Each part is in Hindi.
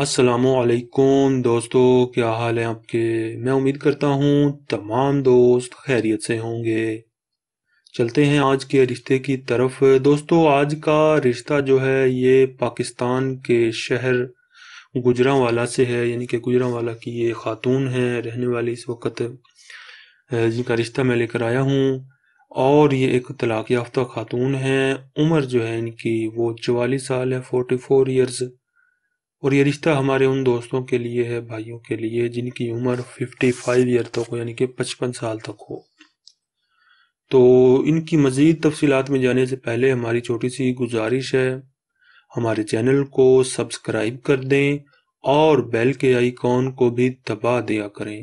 असलकुम दोस्तों क्या हाल है आपके मैं उम्मीद करता हूँ तमाम दोस्त खैरियत से होंगे चलते हैं आज के रिश्ते की तरफ दोस्तों आज का रिश्ता जो है ये पाकिस्तान के शहर गुजरा वाला से है यानी कि वाला की ये खातून है रहने वाली इस वक्त जिनका रिश्ता मैं लेकर आया हूँ और ये एक तलाक़ याफ्ता खातून है उम्र जो है इनकी वो चवालीस साल है फोर्टी फोर ईयर्स और ये रिश्ता हमारे उन दोस्तों के लिए है भाइयों के लिए जिनकी उम्र 55 ईयर तक हो यानी कि 55 साल तक हो तो इनकी मज़ीद तफसीत में जाने से पहले हमारी छोटी सी गुजारिश है हमारे चैनल को सब्सक्राइब कर दें और बेल के आइकॉन को भी दबा दिया करें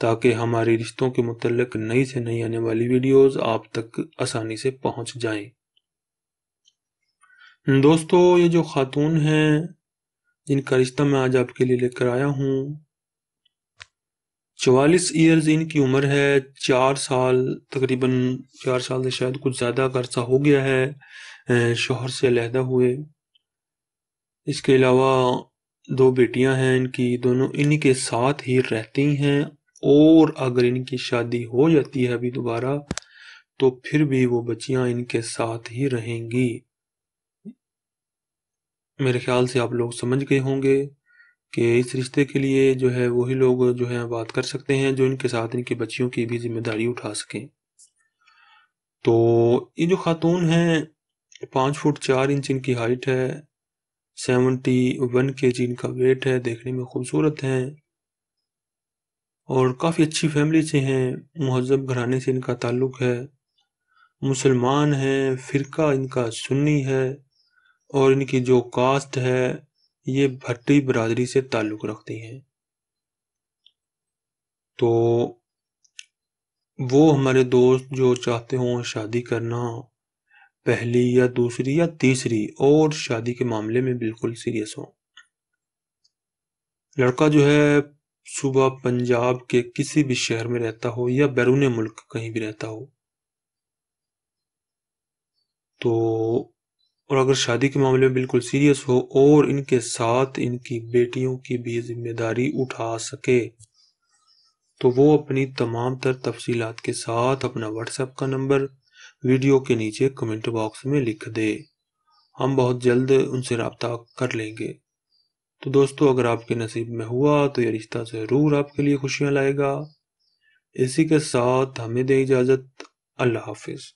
ताकि हमारे रिश्तों के मतलब नई से नई आने वाली वीडियोस आप तक आसानी से पहुंच जाएं। दोस्तों ये जो खातून हैं जिनका रिश्ता मैं आज आपके लिए लेकर आया हूँ चवालीस ईयर्स इनकी उम्र है चार साल तकरीबन चार साल से शायद कुछ ज़्यादा अर्सा हो गया है शोहर से अलहदा हुए इसके अलावा दो बेटियां हैं इनकी दोनों इन्हीं के साथ ही रहती हैं और अगर इनकी शादी हो जाती है अभी दोबारा तो फिर भी वो बच्चियां इनके साथ ही रहेंगी मेरे ख्याल से आप लोग समझ गए होंगे कि इस रिश्ते के लिए जो है वही लोग जो है बात कर सकते हैं जो इनके साथ इनकी बच्चियों की भी जिम्मेदारी उठा सकें तो ये जो खातून हैं पाँच फुट चार इंच इनकी हाइट है सेवेंटी वन के जी इनका वेट है देखने में खूबसूरत हैं और काफ़ी अच्छी फैमिली से हैं महजब घराने से इनका ताल्लुक़ है मुसलमान हैं फ़िरका इनका सुन्नी है और इनकी जो कास्ट है ये भट्टी बरादरी से ताल्लुक़ रखती हैं तो वो हमारे दोस्त जो चाहते हों शादी करना पहली या दूसरी या तीसरी और शादी के मामले में बिल्कुल सीरियस हो लड़का जो है सुबह पंजाब के किसी भी शहर में रहता हो या बैरून मुल्क कहीं भी रहता हो तो और अगर शादी के मामले में बिल्कुल सीरियस हो और इनके साथ इनकी बेटियों की भी जिम्मेदारी उठा सके तो वो अपनी तमाम तर तफसीलात के साथ अपना व्हाट्सएप का नंबर वीडियो के नीचे कमेंट बॉक्स में लिख दे हम बहुत जल्द उनसे रबता कर लेंगे तो दोस्तों अगर आपके नसीब में हुआ तो ये रिश्ता ज़रूर आपके लिए खुशियाँ लाएगा इसी के साथ हमें दे इजाज़त अल्लाह हाफिज़